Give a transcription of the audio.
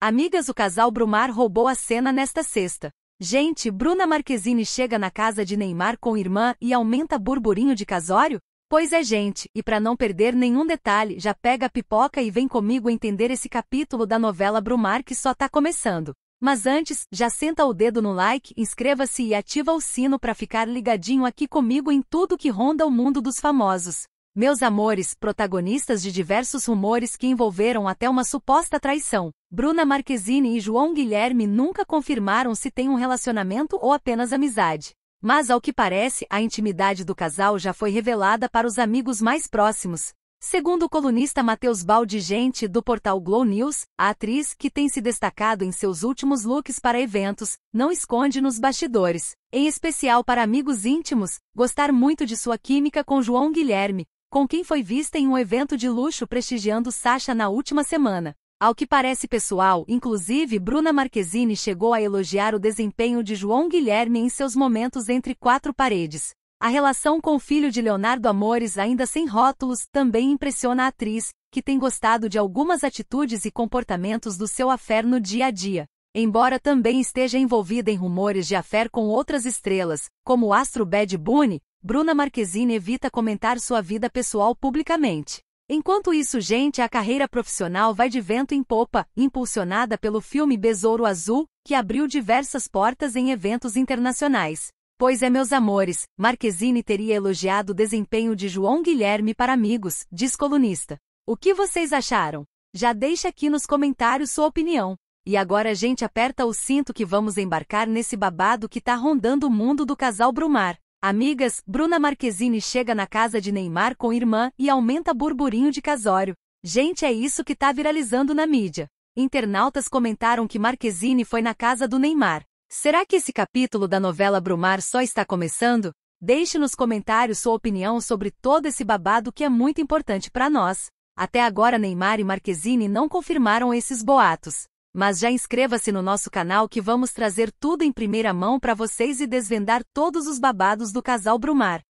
Amigas, o casal Brumar roubou a cena nesta sexta. Gente, Bruna Marquezine chega na casa de Neymar com irmã e aumenta burburinho de casório? Pois é, gente, e para não perder nenhum detalhe, já pega a pipoca e vem comigo entender esse capítulo da novela Brumar que só tá começando. Mas antes, já senta o dedo no like, inscreva-se e ativa o sino para ficar ligadinho aqui comigo em tudo que ronda o mundo dos famosos. Meus amores, protagonistas de diversos rumores que envolveram até uma suposta traição. Bruna Marquezine e João Guilherme nunca confirmaram se têm um relacionamento ou apenas amizade. Mas ao que parece, a intimidade do casal já foi revelada para os amigos mais próximos. Segundo o colunista Matheus Baldigente do portal Glow News, a atriz, que tem se destacado em seus últimos looks para eventos, não esconde nos bastidores, em especial para amigos íntimos, gostar muito de sua química com João Guilherme, com quem foi vista em um evento de luxo prestigiando Sasha na última semana. Ao que parece pessoal, inclusive Bruna Marquezine chegou a elogiar o desempenho de João Guilherme em seus momentos entre quatro paredes. A relação com o filho de Leonardo Amores, ainda sem rótulos, também impressiona a atriz, que tem gostado de algumas atitudes e comportamentos do seu afé no dia a dia. Embora também esteja envolvida em rumores de afé com outras estrelas, como o astro Bad Bunny, Bruna Marquezine evita comentar sua vida pessoal publicamente. Enquanto isso, gente, a carreira profissional vai de vento em popa, impulsionada pelo filme Besouro Azul, que abriu diversas portas em eventos internacionais. Pois é, meus amores, Marquezine teria elogiado o desempenho de João Guilherme para amigos, diz colunista. O que vocês acharam? Já deixa aqui nos comentários sua opinião. E agora, gente, aperta o cinto que vamos embarcar nesse babado que tá rondando o mundo do casal Brumar. Amigas, Bruna Marquezine chega na casa de Neymar com irmã e aumenta burburinho de casório. Gente, é isso que tá viralizando na mídia. Internautas comentaram que Marquezine foi na casa do Neymar. Será que esse capítulo da novela Brumar só está começando? Deixe nos comentários sua opinião sobre todo esse babado que é muito importante para nós. Até agora Neymar e Marquezine não confirmaram esses boatos. Mas já inscreva-se no nosso canal que vamos trazer tudo em primeira mão para vocês e desvendar todos os babados do casal Brumar.